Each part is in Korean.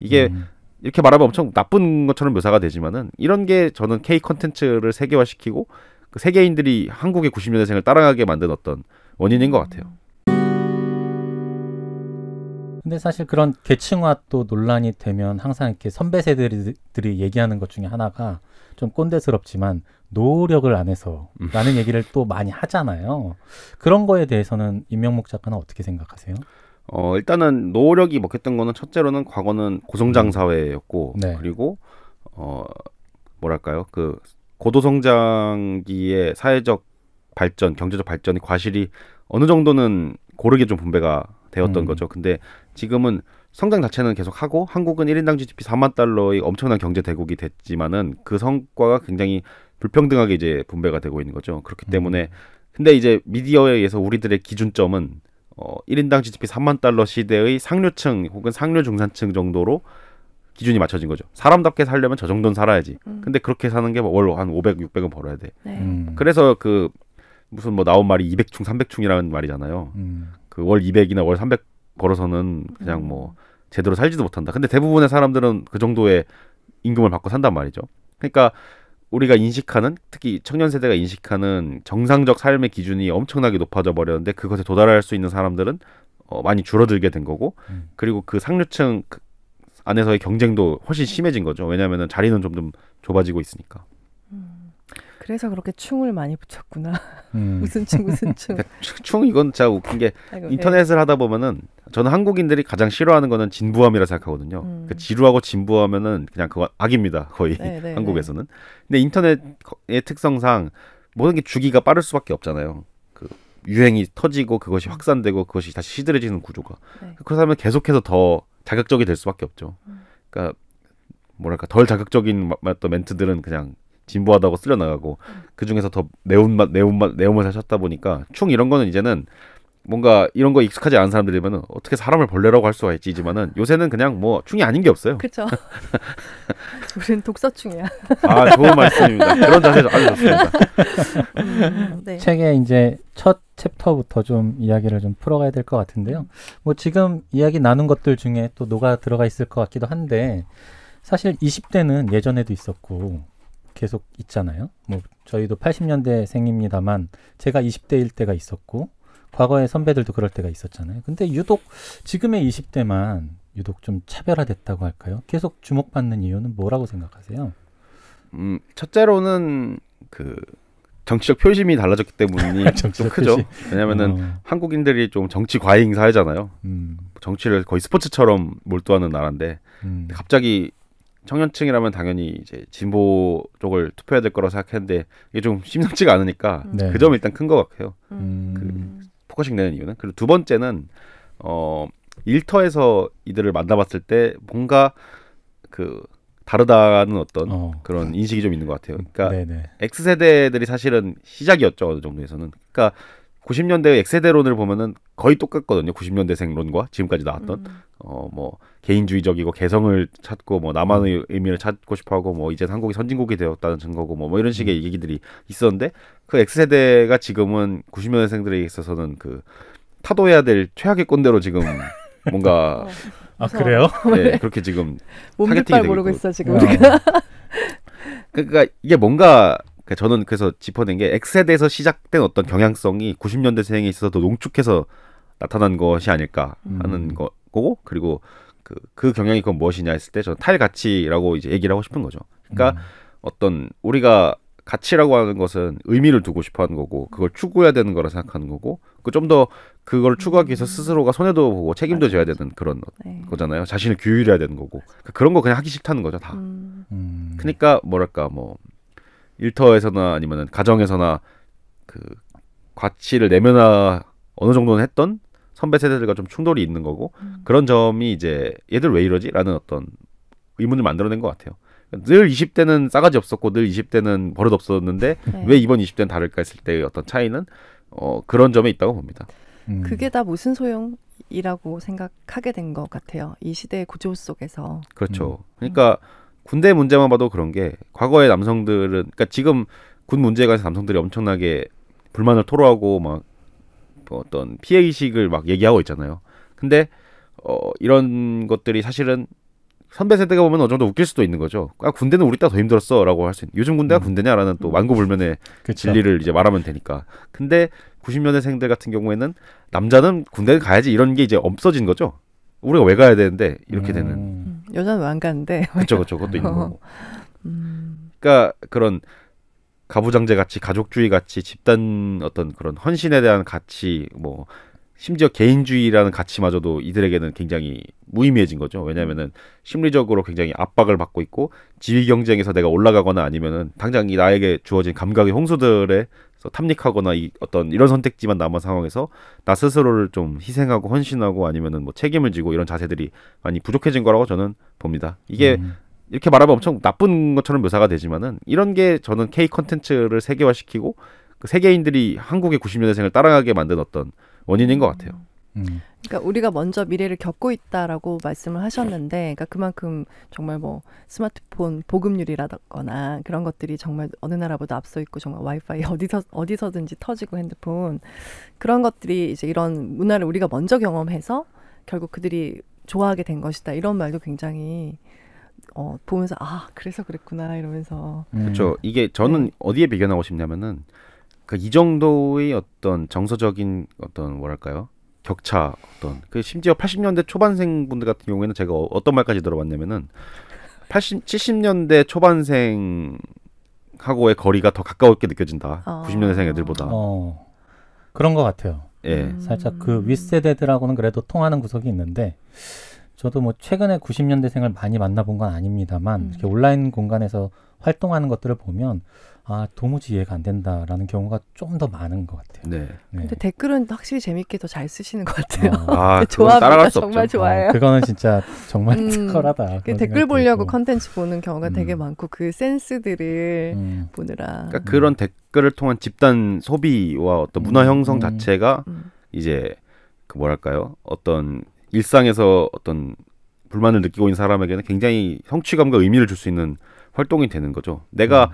이게 음. 이렇게 말하면 엄청 나쁜 것처럼 묘사가 되지만은 이런 게 저는 K 컨텐츠를 세계화시키고 그 세계인들이 한국의 90년대생을 따라가게 만든 어떤 원인인 것 같아요. 근데 사실 그런 계층화 또 논란이 되면 항상 이렇게 선배 세대들이 얘기하는 것 중에 하나가 좀 꼰대스럽지만 노력을 안 해서라는 음. 얘기를 또 많이 하잖아요. 그런 거에 대해서는 임명목 작가는 어떻게 생각하세요? 어, 일단은 노력이 먹혔던 거는 첫째로는 과거는 고성장 음. 사회였고 네. 그리고 어 뭐랄까요 그 고도성장기의 사회적 발전, 경제적 발전이 과실이 어느 정도는 고르게 좀 분배가 되었던 음. 거죠. 근데 지금은 성장 자체는 계속 하고 한국은 1인당 GDP 4만 달러의 엄청난 경제 대국이 됐지만은 그 성과가 굉장히 불평등하게 이제 분배가 되고 있는 거죠. 그렇기 음. 때문에 음. 근데 이제 미디어에 의해서 우리들의 기준점은 어, 1인당 GDP 3만 달러 시대의 상류층 혹은 상류 중산층 정도로 기준이 맞춰진 거죠. 사람답게 살려면 저 정도는 살아야지. 음. 근데 그렇게 사는 게 뭐 월로 한 500, 600은 벌어야 돼. 네. 음. 그래서 그 무슨 뭐 나온 말이 200충, 300충이라는 말이잖아요. 음. 그월 200이나 월 300 벌어서는 그냥 뭐 음. 제대로 살지도 못한다. 근데 대부분의 사람들은 그 정도의 임금을 받고 산단 말이죠. 그러니까 우리가 인식하는 특히 청년 세대가 인식하는 정상적 삶의 기준이 엄청나게 높아져 버렸는데 그것에 도달할 수 있는 사람들은 어, 많이 줄어들게 된 거고 음. 그리고 그 상류층 그 안에서의 경쟁도 훨씬 심해진 거죠 왜냐하면 자리는 좀, 좀 좁아지고 있으니까 그래서 그렇게 충을 많이 붙였구나. 음. 무슨 충 무슨 충. 그러니까 충 이건 진짜 웃긴 게 아이고, 예. 인터넷을 예. 하다 보면은 저는 한국인들이 가장 싫어하는 거는 진부함이라 생각하거든요. 음. 그 지루하고 진부하면은 그냥 그거 악입니다. 거의 네, 네, 네. 한국에서는. 네. 근데 인터넷의 특성상 모든 게 주기가 빠를 수밖에 없잖아요. 그 유행이 터지고 그것이 음. 확산되고 그것이 다시 시들해지는 구조가. 네. 그렇다면 계속해서 더 자극적이 될 수밖에 없죠. 음. 그러니까 뭐랄까 덜 자극적인 또 멘트들은 그냥 진보하다고 쓸려나가고 그 중에서 더 매운맛 매운맛 매운맛을 찾다 보니까 충 이런 거는 이제는 뭔가 이런 거 익숙하지 않은 사람들이면 어떻게 사람을 벌레라고 할 수가 있지지만은 요새는 그냥 뭐 충이 아닌 게 없어요. 그렇죠. 우리는 독서충이야. 아 좋은 말씀입니다. 그런 자세가 아주 좋습니다. 음, 네. 책의 이제 첫 챕터부터 좀 이야기를 좀 풀어가야 될 것 같은데요. 뭐 지금 이야기 나눈 것들 중에 또 녹아 들어가 있을 것 같기도 한데 사실 20대는 예전에도 있었고 계속 있잖아요. 뭐 저희도 80년대 생입니다만 제가 20대일 때가 있었고 과거의 선배들도 그럴 때가 있었잖아요. 근데 유독 지금의 20대만 유독 좀 차별화됐다고 할까요? 계속 주목받는 이유는 뭐라고 생각하세요? 음, 첫째로는 그 정치적 표심이 달라졌기 때문이 좀 크죠. 왜냐면은 어. 한국인들이 좀 정치 과잉 사회잖아요. 음. 정치를 거의 스포츠처럼 몰두하는 나라인데 음. 갑자기 청년층이라면 당연히 이제 진보 쪽을 투표해야 될 거라고 생각했는데 이게 좀 심상치가 않으니까 음. 네. 그 점이 일단 큰 것 같아요. 음. 음. 그 포커싱 되는 이유는 그리고 두 번째는 어 일터에서 이들을 만나봤을 때 뭔가 그 다르다는 어떤 어. 그런 인식이 좀 있는 것 같아요. 그러니까 네네. X 세대들이 사실은 시작이었죠 어느 정도에서는. 그러니까 90년대 X 세대론을 보면은 거의 똑같거든요. 90년대생론과 지금까지 나왔던 음. 어뭐 개인주의적이고 개성을 찾고 뭐 나만의 음. 의미를 찾고 싶어하고 뭐 이제 한국이 선진국이 되었다는 증거고 뭐, 뭐 이런 식의 음. 얘기들이 있었는데 그 X 세대가 지금은 90년대생들에 있어서는 그 타도해야 될 최악의 꼰대로 지금 뭔가 아 그래요? 네, 네 그렇게 지금 타겟팅이 모르고 있어 지금 우리가 어. 그러니까 이게 뭔가 그 저는 그래서 짚어낸 게 X세대에서 시작된 어떤 경향성이 90년대생에 있어서 도 농축해서 나타난 것이 아닐까 하는 음. 거, 고 그리고 그, 그 경향이 그건 무엇이냐 했을 때 저는 탈 가치라고 이제 얘기를 하고 싶은 거죠. 그러니까 음. 어떤 우리가 가치라고 하는 것은 의미를 두고 싶어 하는 거고 그걸 추구해야 되는 거라 생각하는 거고 그 좀 더 그걸 추구하기 위해서 음. 스스로가 손해도 보고 책임도 져야 되는 그런 네. 거잖아요 자신을 규율해야 되는 거고 그러니까 그런거 그냥 하기 싫다는 거죠 다 음. 음. 그러니까 뭐랄까 뭐 일터에서나 아니면은 가정에서나 그 가치를 내면화 어느 정도는 했던 선배 세대들과 좀 충돌이 있는 거고 음. 그런 점이 이제 얘들 왜 이러지라는 어떤 의문을 만들어낸 것 같아요. 늘 20대는 싸가지 없었고 늘 20대는 버릇 없었는데 네. 왜 이번 20대는 다를까 했을 때의 어떤 차이는 어, 그런 점에 있다고 봅니다. 음. 그게 다 무슨 소용이라고 생각하게 된 것 같아요. 이 시대의 구조 속에서. 그렇죠. 음. 그러니까 군대 문제만 봐도 그런 게 과거의 남성들은 그러니까 지금 군 문제에 관해서 남성들이 엄청나게 불만을 토로하고 막뭐 어떤 피해 의식을 막 얘기하고 있잖아요. 근데 어 이런 것들이 사실은 선배 세대가 보면 어느 정도 웃길 수도 있는 거죠. 아 군대는 우리 때더 힘들었어라고 할 수 있는. 요즘 군대가 음. 군대냐라는 또 완고불면의 진리를 이제 말하면 되니까. 근데 90년대생들 같은 경우에는 남자는 군대를 가야지 이런 게 이제 없어진 거죠. 우리가 왜 가야 되는데 이렇게 음. 되는. 음, 여자는 안 가는데. 그렇죠, 그렇죠. 그것도 있는 어. 거고. 음. 그러니까 그런 가부장제 가치, 가족주의 가치, 집단 어떤 그런 헌신에 대한 가치 뭐 심지어 개인주의라는 가치마저도 이들에게는 굉장히 무의미해진 거죠. 왜냐하면은 심리적으로 굉장히 압박을 받고 있고 지위 경쟁에서 내가 올라가거나 아니면은 당장 이 나에게 주어진 감각의 홍수들에 탐닉하거나 이 어떤 이런 선택지만 남은 상황에서 나 스스로를 좀 희생하고 헌신하고 아니면은 뭐 책임을 지고 이런 자세들이 많이 부족해진 거라고 저는 봅니다. 이게 음. 이렇게 말하면 엄청 나쁜 것처럼 묘사가 되지만은 이런 게 저는 K 컨텐츠를 세계화시키고 그 세계인들이 한국의 90년대생을 따라가게 만든 어떤 원인인 것 같아요. 음. 그러니까 우리가 먼저 미래를 겪고 있다라고 말씀을 하셨는데, 그러니까 그만큼 정말 뭐 스마트폰 보급률이라거나 그런 것들이 정말 어느 나라보다 앞서 있고 정말 와이파이 어디서 어디서든지 터지고 핸드폰 그런 것들이 이제 이런 문화를 우리가 먼저 경험해서 결국 그들이 좋아하게 된 것이다 이런 말도 굉장히 어, 보면서 아 그래서 그랬구나 이러면서 음. 그렇죠. 이게 저는 네. 어디에 비견하고 싶냐면은 그 이 정도의 어떤 정서적인 어떤 뭐랄까요 격차 어떤 그 심지어 80년대 초반생 분들 같은 경우에는 제가 어, 어떤 말까지 들어봤냐면은 80, 70년대 초반생 하고의 거리가 더 가까웠게 느껴진다. 어. 아. 90년대생 애들보다. 어. 그런 것 같아요. 예. 음. 살짝 그 윗세대들하고는 그래도 통하는 구석이 있는데 저도 뭐 최근에 90년대생을 많이 만나본 건 아닙니다만 음. 이렇게 온라인 공간에서 활동하는 것들을 보면 아 도무지 이해가 안 된다라는 경우가 좀 더 많은 것 같아요. 네. 네. 근데 댓글은 확실히 재밌게 더 잘 쓰시는 것 같아요. 어. 아, 네, 좋아합니다. 정말 없죠. 좋아요. 아, 그거는 진짜 정말 음, 특허하다 댓글 보려고 컨텐츠 보는 경우가 음. 되게 많고 그 센스들을 음. 보느라. 그러니까 그런 음. 댓글을 통한 집단 소비와 어떤 문화 음. 형성 음. 자체가 이제 그 뭐랄까요 어떤 일상에서 어떤 불만을 느끼고 있는 사람에게는 굉장히 성취감과 의미를 줄 수 있는 활동이 되는 거죠. 내가 음.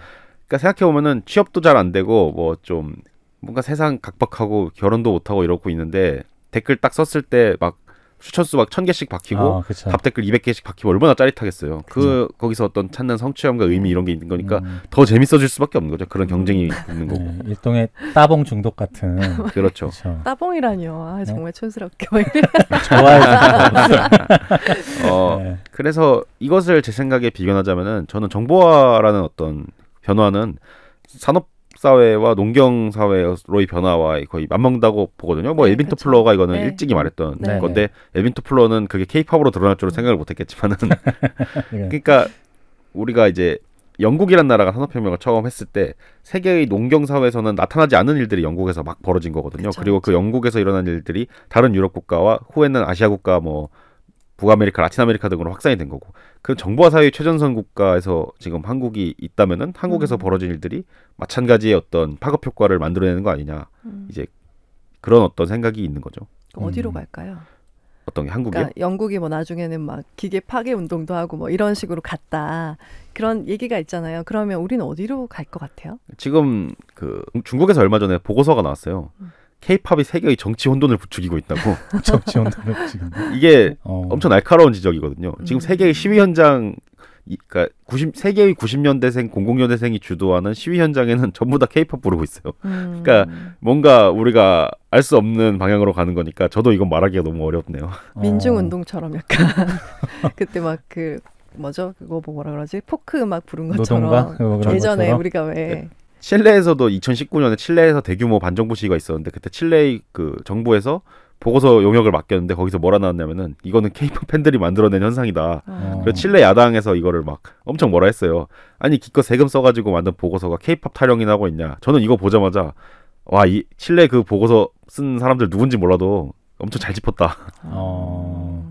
그러니까 생각해 보면은 취업도 잘 안 되고 뭐 좀 뭔가 세상 각박하고 결혼도 못 하고 이러고 있는데 댓글 딱 썼을 때막 추천수 막 천개씩 박히고 아, 답댓글 이백 개씩 박히고 얼마나 짜릿하겠어요. 그그 거기서 어떤 찾는 성취감과 의미 이런 게 있는 거니까 음. 더 재밌어질 수밖에 없는 거죠. 그런 경쟁이 음. 있는 거고. 네, 일종의 따봉 중독 같은. 그렇죠. 그쵸. 따봉이라니요. 아, 네. 정말 촌스럽게. 뭐 좋아요. 어, 네. 그래서 이것을 제 생각에 비견하자면은 저는 정보화라는 어떤 변화는 산업 사회와 농경 사회로의 변화와 거의 맞먹는다고 보거든요. 뭐 네, 엘빈 그쵸. 그렇죠. 토플러가 이거는 네. 일찍이 말했던 네, 네. 건데 엘빈 토플러는 그게 케이팝으로 드러날 줄은 생각을 못 했겠지만은 네. 그러니까 우리가 이제 영국이란 나라가 산업혁명을 처음 했을 때 세계의 농경 사회에서는 나타나지 않은 일들이 영국에서 막 벌어진 거거든요. 그쵸, 그리고 그 그쵸. 그 영국에서 일어난 일들이 다른 유럽 국가와 후에는 아시아 국가 뭐 북아메리카, 라틴아메리카 등으로 확산이 된 거고 그정부와 사회의 최전선 국가에서 지금 한국이 있다면은 한국에서 음. 벌어진 일들이 마찬가지의 어떤 파급 효과를 만들어내는 거 아니냐 음. 이제 그런 어떤 생각이 있는 거죠. 그 어디로 음. 갈까요? 어떤 게 한국이 그러니까 영국이 뭐 나중에는 막 기계 파괴 운동도 하고 뭐 이런 식으로 갔다 그런 얘기가 있잖아요. 그러면 우리는 어디로 갈 것 같아요? 지금 그 중국에서 얼마 전에 보고서가 나왔어요. 음. 케이팝이 세계의 정치 혼돈을 부추기고 있다고. 정치 혼돈을 부추긴다. 이게 어. 엄청 날카로운 지적이거든요. 지금 음. 세계의 시위 현장 그러니까 90 세계의 90년대생, 00년대생이 주도하는 시위 현장에는 전부 다 케이팝 부르고 있어요. 음. 그러니까 뭔가 우리가 알 수 없는 방향으로 가는 거니까 저도 이건 말하기가 너무 어렵네요. 어. 민중 운동처럼 약간 그때 막 그 뭐죠? 그거 뭐 뭐라 그러지? 포크 음악 부른 것처럼 노동과? 예전에 것처럼? 우리가 왜 네. 칠레에서도 2019년에 칠레에서 대규모 반정부 시위가 있었는데 그때 칠레의 그 정부에서 보고서 용역을 맡겼는데 거기서 뭐라 나왔냐면은 이거는 케이팝 팬들이 만들어낸 현상이다. 어. 그래서 칠레 야당에서 이거를 막 엄청 뭐라 했어요. 아니 기껏 세금 써가지고 만든 보고서가 케이팝 타령이나 고 있냐. 저는 이거 보자마자 와 이 칠레 그 보고서 쓴 사람들 누군지 몰라도 엄청 잘 짚었다. 어.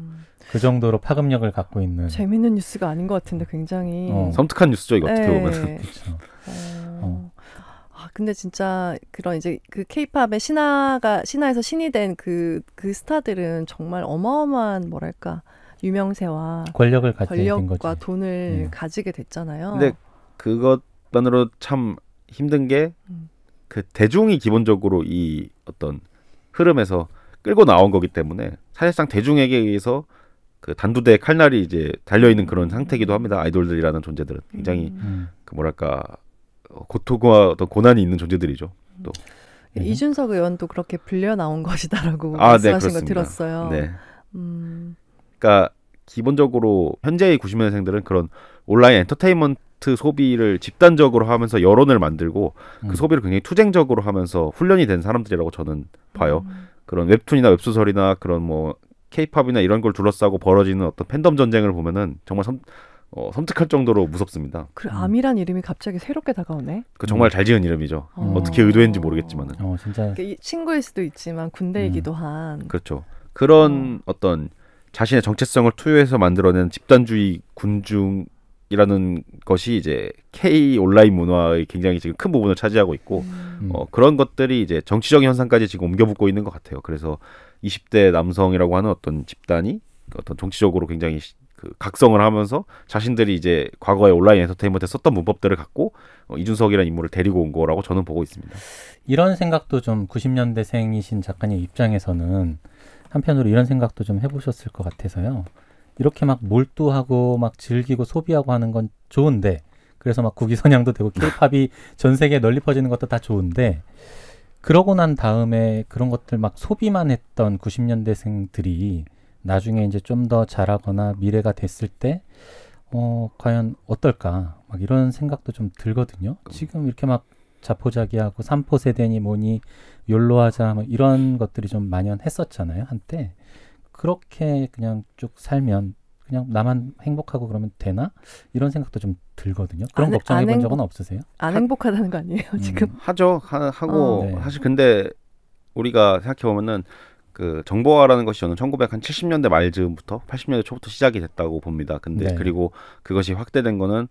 그 정도로 파급력을 갖고 있는 재밌는 뉴스가 아닌 것 같은데 굉장히 어. 섬뜩한 뉴스죠 이거 어떻게 네. 보면. 그렇죠. 어. 어. 아, 근데 진짜 그런 이제 그 케이팝의 신화가 신화에서 신이 된 그그 그 스타들은 정말 어마어마한 뭐랄까 유명세와 권력을 가지게 권력과 돈을 음. 가지게 됐잖아요. 근데 그것만으로 참 힘든 게그 음. 대중이 기본적으로 이 어떤 흐름에서 끌고 나온 거기 때문에 사실상 대중에게 의해서 그 단두대 칼날이 이제 달려 있는 그런 상태기도 음. 합니다. 아이돌들이라는 존재들은 굉장히 음. 음. 그 뭐랄까 고통과 어떤 고난이 있는 존재들이죠. 또 예, 음. 이준석 의원도 그렇게 불려 나온 것이다라고 아, 네, 말씀하신 네, 걸 들었어요. 네. 음. 그러니까 기본적으로 현재의 90년생들은 그런 온라인 엔터테인먼트 소비를 집단적으로 하면서 여론을 만들고 그 음. 그 소비를 굉장히 투쟁적으로 하면서 훈련이 된 사람들이라고 저는 봐요. 음. 그런 웹툰이나 웹소설이나 그런 뭐케팝이나 이런 걸 둘러싸고 벌어지는 어떤 팬덤 전쟁을 보면은 정말 섬, 어, 섬뜩할 정도로 무섭습니다. 그 암이란 이름이 갑자기 새롭게 다가오네. 그 정말 잘 지은 이름이죠. 어. 떻게 의도했는지 모르겠지만 어, 진짜. 그러니까 친구일 수도 있지만 군대이기도 음. 한. 그렇죠. 그런 어. 떤 자신의 정체성을 투여해서 만들어낸 집단주의 군중이라는 것이 이제 K 온라인 문화의 굉장히 지금 큰 부분을 차지하고 있고 음. 어, 그런 것들이 이제 정치적인 현상까지 지금 옮겨붙고 있는 것 같아요. 그래서 20대 남성이라고 하는 어떤 집단이 어떤 정치적으로 굉장히 그 각성을 하면서 자신들이 이제 과거에 온라인 엔터테인먼트에 썼던 문법들을 갖고 어, 이준석이라는 인물을 데리고 온 거라고 저는 보고 있습니다. 이런 생각도 좀 90년대생이신 작가님 입장에서는 한편으로 이런 생각도 좀 해보셨을 것 같아서요. 이렇게 막 몰두하고 막 즐기고 소비하고 하는 건 좋은데 그래서 막 국위 선양도 되고 케이팝이 전 세계에 널리 퍼지는 것도 다 좋은데 그러고 난 다음에 그런 것들 막 소비만 했던 90년대생들이 나중에 이제 좀더잘하거나 미래가 됐을 때 어, 과연 어떨까 막 이런 생각도 좀 들거든요. 지금 이렇게 막 자포자기하고 삼포 세대니 뭐니 욜로하자 막 뭐 이런 것들이 좀 만연했었잖아요 한때 그렇게 그냥 쭉 살면 그냥 나만 행복하고 그러면 되나 이런 생각도 좀 들거든요. 그런 아, 네. 안, 걱정해 안 행복, 적은 없으세요? 안 행복하다는 거 아니에요 지금? 음. 하죠 하, 고 어, 네. 사실 근데 우리가 생각해 보면은 그 정보화라는 것이 저는 1970년대 말쯤부터 80년대 초부터 시작이 됐다고 봅니다. 근데 네. 그리고 그것이 확대된 거는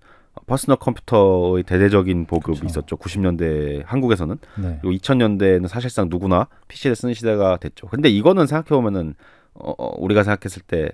퍼스널 컴퓨터의 대대적인 보급이 그렇죠. 있었죠. 90년대 한국에서는 네. 그리고 2000년대에는 사실상 누구나 PC를 쓰는 시대가 됐죠. 근데 이거는 생각해 보면은 어, 어, 우리가 생각했을 때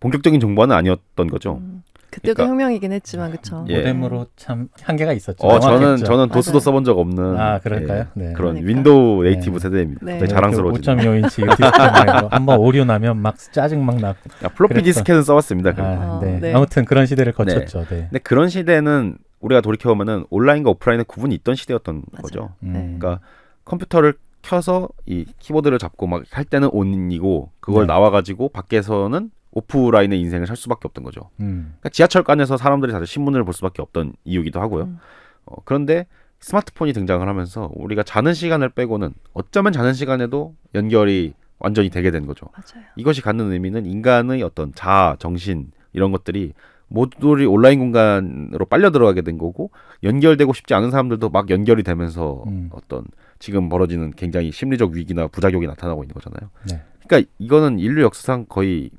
본격적인 정보화는 아니었던 거죠. 음. 그때도 그러니까, 혁명이긴 했지만 그쵸. 예. 모뎀으로 참 한계가 있었죠. 어, 저는 저는 도스도 써본 적 없는 아 그럴까요? 예, 네. 그런 그러니까. 윈도우 네. 네이티브 세대입니다. 네. 자랑스러워 5.5인치 그 한번 오류 나면 막 짜증 막 나. 아, 플로피 디스켓은 써봤습니다. 아, 어, 네. 네. 아무튼 그런 시대를 네. 거쳤죠. 네. 근데 그런 시대는 우리가 돌이켜 보면은 온라인과 오프라인의 구분이 있던 시대였던 맞아요. 거죠. 네. 음. 그러니까 컴퓨터를 켜서 이 키보드를 잡고 막 할 때는 온이고 그걸 나와가지고 밖에서는 오프라인의 인생을 살 수밖에 없던 거죠. 음. 그러니까 지하철간에서 사람들이 다들 신문을 볼 수밖에 없던 이유기도 하고요. 음. 어, 그런데 스마트폰이 등장을 하면서 우리가 자는 시간을 빼고는 어쩌면 자는 시간에도 연결이 완전히 되게 된 거죠. 맞아요. 이것이 갖는 의미는 인간의 어떤 자아, 정신 이런 것들이 모두이 온라인 공간으로 빨려 들어가게 된 거고 연결되고 싶지 않은 사람들도 막 연결이 되면서 음. 어떤 지금 벌어지는 굉장히 심리적 위기나 부작용이 나타나고 있는 거잖아요. 네. 그러니까 이거는 인류 역사상 거의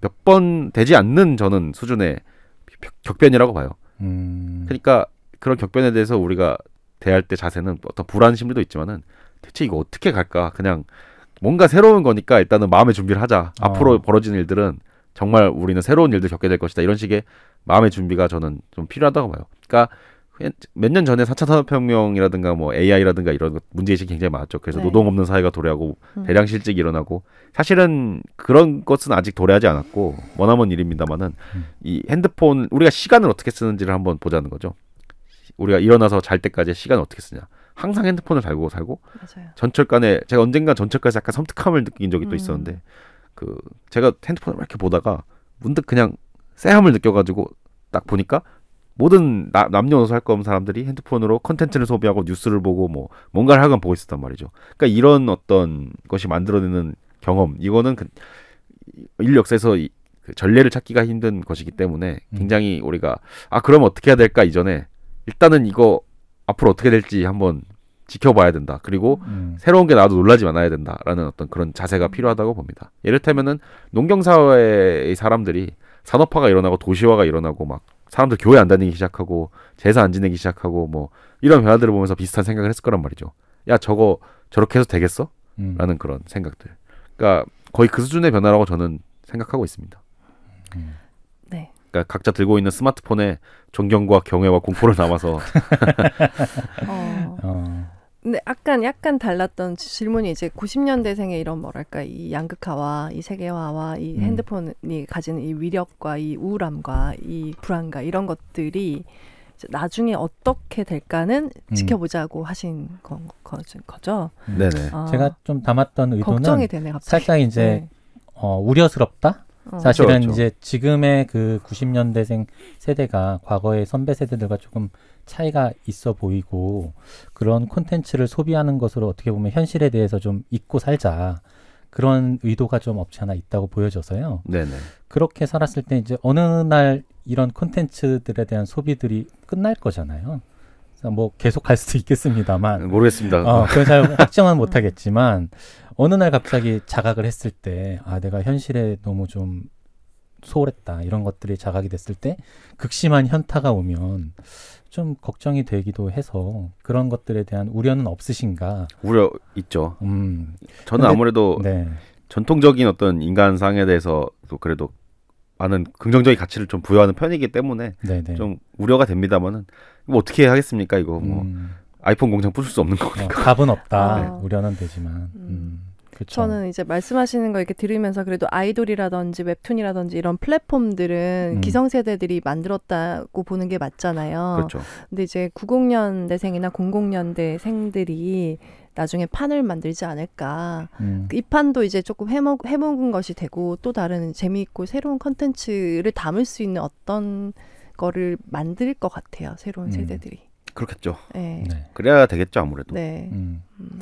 몇번 되지 않는 저는 수준의 격변이라고 봐요. 음... 그러니까 그런 격변에 대해서 우리가 대할 때 자세는 어떤 불안 심리도 있지만은 대체 이거 어떻게 갈까? 그냥 뭔가 새로운 거니까 일단은 마음의 준비를 하자. 어. 앞으로 벌어지는 일들은 정말 우리는 새로운 일들 겪게 될 것이다. 이런 식의 마음의 준비가 저는 좀 필요하다고 봐요. 그러니까 몇년 전에 4차 산업혁명이라든가 뭐 AI라든가 이런 문제의식이 굉장히 많았죠. 그래서 네. 노동 없는 사회가 도래하고 음. 대량 실직이 일어나고 사실은 그런 것은 아직 도래하지 않았고 머나먼 일입니다만은 음. 이 핸드폰 우리가 시간을 어떻게 쓰는지를 한번 보자는 거죠. 우리가 일어나서 잘 때까지 시간을 어떻게 쓰냐. 항상 핸드폰을 달고 살고 맞아요. 전철간에 제가 언젠가 전철간에서 약간 섬뜩함을 느낀 적이 또 음. 있었는데 그 제가 핸드폰을 이렇게 보다가 문득 그냥 쎄함을 느껴가지고 딱 보니까 모든 나, 남녀노소 할 거 없는 사람들이 핸드폰으로 컨텐츠를 소비하고 뉴스를 보고 뭐 뭔가를 하건 보고 있었단 말이죠. 그러니까 이런 어떤 것이 만들어내는 경험 이거는 그인력역에서 이, 그 전례를 찾기가 힘든 것이기 때문에 음. 굉장히 우리가 아 그럼 어떻게 해야 될까 이전에 일단은 이거 앞으로 어떻게 될지 한번 지켜봐야 된다. 그리고 음. 새로운 게 나도 와 놀라지 않아야 된다라는 어떤 그런 자세가 음. 필요하다고 봅니다. 예를 들면은 농경 사회의 사람들이 산업화가 일어나고 도시화가 일어나고 막 사람들 교회 안 다니기 시작하고 제사 안 지내기 시작하고 뭐 이런 변화들을 보면서 비슷한 생각을 했을 거란 말이죠. 야 저거 저렇게 해서 되겠어? 음. 라는 그런 생각들. 그러니까 거의 그 수준의 변화라고 저는 생각하고 있습니다. 음. 네. 그러니까 각자 들고 있는 스마트폰에 존경과 경외와 공포를 담아서 어. 어. 근데 약간 약간 달랐던 질문이 이제 90년대생의 이런 뭐랄까 이 양극화와 이 세계화와 이 음. 핸드폰이 가지는 이 위력과 이 우울함과 이 불안과 이런 것들이 나중에 어떻게 될까는 음. 지켜보자고 하신 거, 거, 거죠. 네네. 어, 제가 좀 담았던 의도는 걱정이 되네, 갑자기. 살짝 이제 네. 어, 우려스럽다. 어. 사실은 그렇죠. 이제 지금의 그 90년대생 세대가 과거의 선배 세대들과 조금 차이가 있어 보이고 그런 콘텐츠를 소비하는 것으로 어떻게 보면 현실에 대해서 좀 잊고 살자 그런 의도가 좀 없지 않아 있다고 보여져서요. 네네. 그렇게 살았을 때 이제 어느 날 이런 콘텐츠들에 대한 소비들이 끝날 거잖아요. 뭐 계속 갈 수도 있겠습니다만 모르겠습니다. 어, 그건 잘 확정은 못하겠지만 어느 날 갑자기 자각을 했을 때 아 내가 현실에 너무 좀 소홀했다 이런 것들이 자각이 됐을 때 극심한 현타가 오면 좀 걱정이 되기도 해서 그런 것들에 대한 우려는 없으신가? 우려 있죠. 음, 저는 근데, 아무래도 네. 전통적인 어떤 인간상에 대해서 도 그래도 많은 긍정적인 가치를 좀 부여하는 편이기 때문에 네네. 네. 좀 우려가 됩니다만은 뭐 어떻게 하겠습니까 이거 뭐 음. 아이폰 공장 부술 수 없는 거니까 어, 답은 없다 아. 네, 우려는 되지만 음. 그 저는 이제 말씀하시는 거 이렇게 들으면서 그래도 아이돌이라든지 웹툰이라든지 이런 플랫폼들은 음. 기성세대들이 만들었다고 보는 게 맞잖아요. 그렇죠. 근데 이제 90년대생이나 00년대생들이 나중에 판을 만들지 않을까. 음. 이 판도 이제 조금 해먹, 해먹은 것이 되고 또 다른 재미있고 새로운 컨텐츠를 담을 수 있는 어떤 거를 만들 것 같아요. 새로운 음. 세대들이. 그렇겠죠. 네. 네. 그래야 되겠죠 아무래도. 네. 음. 음.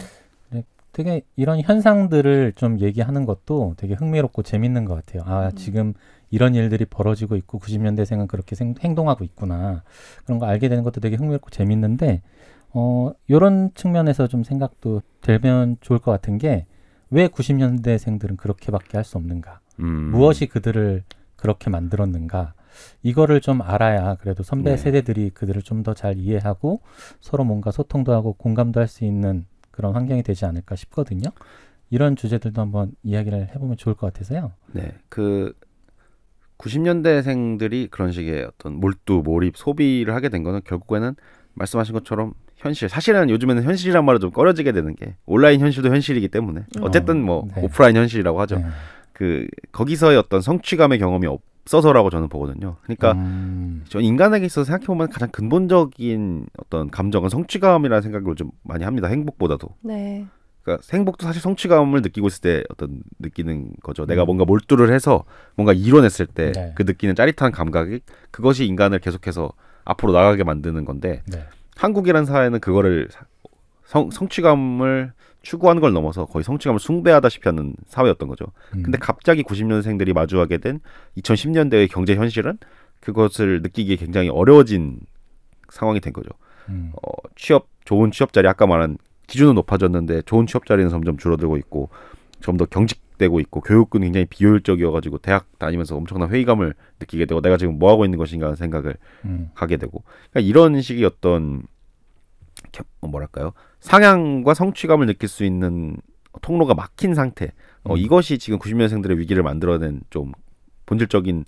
네, 되게 이런 현상들을 좀 얘기하는 것도 되게 흥미롭고 재밌는 것 같아요. 아 음. 지금 이런 일들이 벌어지고 있고 90년대생은 그렇게 생, 행동하고 있구나 그런 거 알게 되는 것도 되게 흥미롭고 재밌는데 어 이런 측면에서 좀 생각도 되면 좋을 것 같은 게 왜 90년대생들은 그렇게밖에 할 수 없는가? 음. 무엇이 그들을 그렇게 만들었는가? 이거를 좀 알아야 그래도 선배 네. 세대들이 그들을 좀 더 잘 이해하고 서로 뭔가 소통도 하고 공감도 할 수 있는 그런 환경이 되지 않을까 싶거든요. 이런 주제들도 한번 이야기를 해보면 좋을 것 같아서요. 네, 그 90년대생들이 그런 식의 어떤 몰두, 몰입, 소비를 하게 된 거는 결국에는 말씀하신 것처럼 현실. 사실은 요즘에는 현실이란 말을 좀 꺼려지게 되는 게 온라인 현실도 현실이기 때문에 어, 어쨌든 뭐 어, 네. 오프라인 현실이라고 하죠. 네. 그 거기서의 어떤 성취감의 경험이 없, 없어서라고 저는 보거든요. 그러니까 음. 저 인간에게 있어서 생각해 보면 가장 근본적인 어떤 감정은 성취감이라는 생각을 좀 많이 합니다. 행복보다도. 네. 그러니까 행복도 사실 성취감을 느끼고 있을 때 어떤 느끼는 거죠. 내가 음. 뭔가 몰두를 해서 뭔가 이뤄냈을 때그 네. 그 느끼는 짜릿한 감각이 그것이 인간을 계속해서 앞으로 나가게 만드는 건데 네. 한국이라는 사회는 그거를 성, 성취감을 추구하는 걸 넘어서 거의 성취감을 숭배하다시피 하는 사회였던 거죠. 음. 근데 갑자기 90년생들이 마주하게 된 2010년대의 경제 현실은 그것을 느끼기에 굉장히 어려워진 상황이 된 거죠. 음. 어, 취업 좋은 취업 자리 아까 말한 기준은 높아졌는데 좋은 취업 자리는 점점 줄어들고 있고 좀 더 경직되고 있고 교육은 굉장히 비효율적이어가지고 대학 다니면서 엄청난 회의감을 느끼게 되고 내가 지금 뭐 하고 있는 것인가 하는 생각을 음. 하게 되고 그러니까 이런 식의 어떤 뭐 뭐랄까요 상향과 성취감을 느낄 수 있는 통로가 막힌 상태. 어, 음. 이것이 지금 90년생들의 위기를 만들어낸 좀 본질적인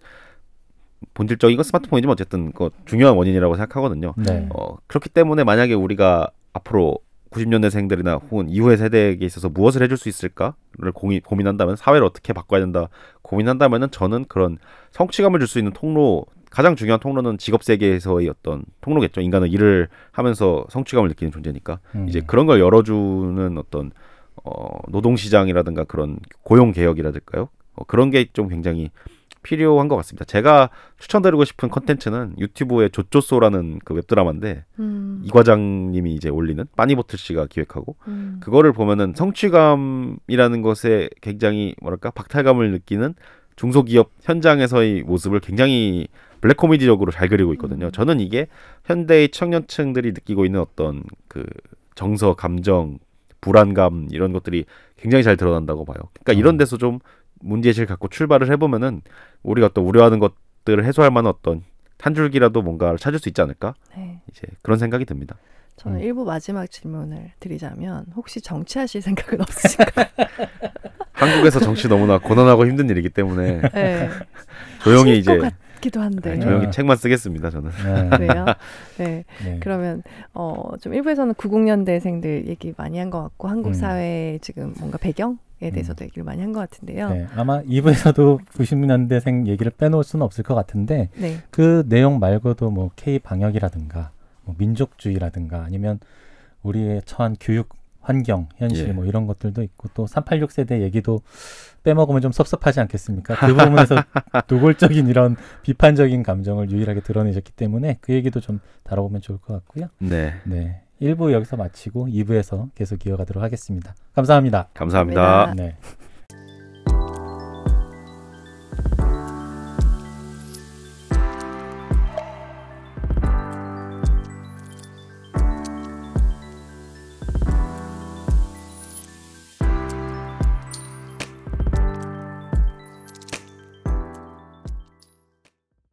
본질적인 건 스마트폰이지만 어쨌든 그 중요한 원인이라고 생각하거든요. 네. 어, 그렇기 때문에 만약에 우리가 앞으로 90년대생들이나 혹은 이후의 세대에게 있어서 무엇을 해줄 수 있을까를 고민, 고민한다면 사회를 어떻게 바꿔야 된다 고민한다면 저는 그런 성취감을 줄 수 있는 통로 가장 중요한 통로는 직업 세계에서의 어떤 통로겠죠. 인간은 일을 하면서 성취감을 느끼는 존재니까 음. 이제 그런 걸 열어주는 어떤 어, 노동 시장이라든가 그런 고용 개혁이라든가요. 어, 그런 게 좀 굉장히 필요한 것 같습니다. 제가 추천드리고 싶은 컨텐츠는 유튜브의 조조소라는 그 웹드라마인데 음. 이 과장님이 이제 올리는 빠니보틀 씨가 기획하고 음. 그거를 보면은 성취감이라는 것에 굉장히 뭐랄까 박탈감을 느끼는 중소기업 현장에서의 모습을 굉장히 블랙 코미디적으로 잘 그리고 있거든요. 음. 저는 이게 현대의 청년층들이 느끼고 있는 어떤 그 정서, 감정, 불안감 이런 것들이 굉장히 잘 드러난다고 봐요. 그러니까 이런 음. 데서 좀 문제의식을 갖고 출발을 해보면은 우리가 또 우려하는 것들을 해소할 만한 어떤 한 줄기라도 뭔가를 찾을 수 있지 않을까? 네. 이제 그런 생각이 듭니다. 저는 음. 일부 마지막 질문을 드리자면 혹시 정치하실 생각은 없으신가요? 한국에서 정치 너무나 고난하고 힘든 일이기 때문에 네. 조용히 이제 같기도 한데. 네, 조용히 네. 책만 쓰겠습니다, 저는. 네. 아, 그래요? 네. 네. 그러면 어, 좀 일부에서는 90년대생들 얘기 많이 한 것 같고 한국 음. 사회 지금 뭔가 배경 에 음. 대해서도 음. 얘기를 많이 한 것 같은데요. 네, 아마 2부에서도 90년대생 얘기를 빼놓을 수는 없을 것 같은데 네. 그 내용 말고도 뭐 K 방역이라든가 뭐 민족주의라든가 아니면 우리의 처한 교육 환경, 현실 예. 뭐 이런 것들도 있고 또386 세대 얘기도 빼먹으면 좀 섭섭하지 않겠습니까? 그 부분에서 노골적인 이런 비판적인 감정을 유일하게 드러내셨기 때문에 그 얘기도 좀 다뤄보면 좋을 것 같고요. 네. 네. 1부 여기서 마치고 2부에서 계속 이어가도록 하겠습니다. 감사합니다. 감사합니다. 감사합니다. 네.